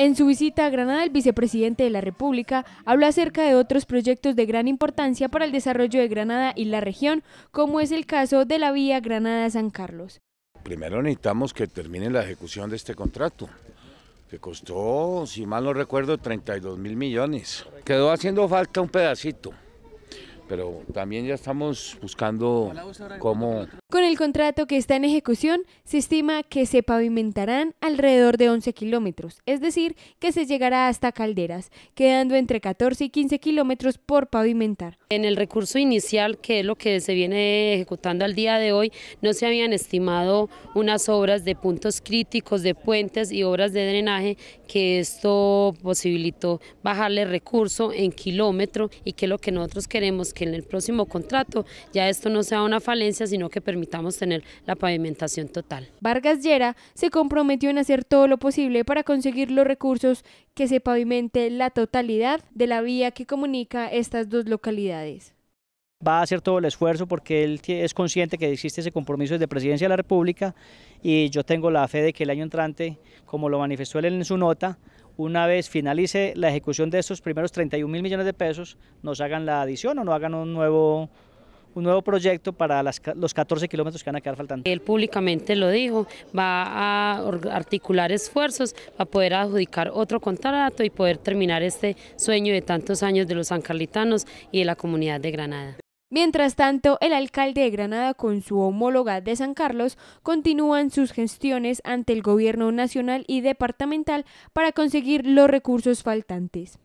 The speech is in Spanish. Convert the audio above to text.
En su visita a Granada, el vicepresidente de la República habla acerca de otros proyectos de gran importancia para el desarrollo de Granada y la región, como es el caso de la vía Granada-San Carlos. Primero necesitamos que termine la ejecución de este contrato, que costó, si mal no recuerdo, 32 mil millones. Quedó haciendo falta un pedacito, pero también ya estamos buscando cómo con el contrato que está en ejecución, se estima que se pavimentarán alrededor de 11 kilómetros, es decir, que se llegará hasta Calderas, quedando entre 14 y 15 kilómetros por pavimentar. En el recurso inicial, que es lo que se viene ejecutando al día de hoy, no se habían estimado unas obras de puntos críticos, de puentes y obras de drenaje, que esto posibilitó bajarle recurso en kilómetro y que lo que nosotros queremos, que en el próximo contrato ya esto no sea una falencia, sino que permita permitamos tener la pavimentación total. Vargas Llera se comprometió en hacer todo lo posible para conseguir los recursos que se pavimente la totalidad de la vía que comunica estas dos localidades va a hacer todo el esfuerzo porque él es consciente que existe ese compromiso desde Presidencia de la República y yo tengo la fe de que el año entrante, como lo manifestó él en su nota, una vez finalice la ejecución de estos primeros 31 mil millones de pesos, nos hagan la adición o no hagan un nuevo un nuevo proyecto para los 14 kilómetros que van a quedar faltando. Él públicamente lo dijo, va a articular esfuerzos para poder adjudicar otro contrato y poder terminar este sueño de tantos años de los sancarlitanos y de la comunidad de Granada. Mientras tanto, el alcalde de Granada con su homóloga de San Carlos continúan sus gestiones ante el gobierno nacional y departamental para conseguir los recursos faltantes.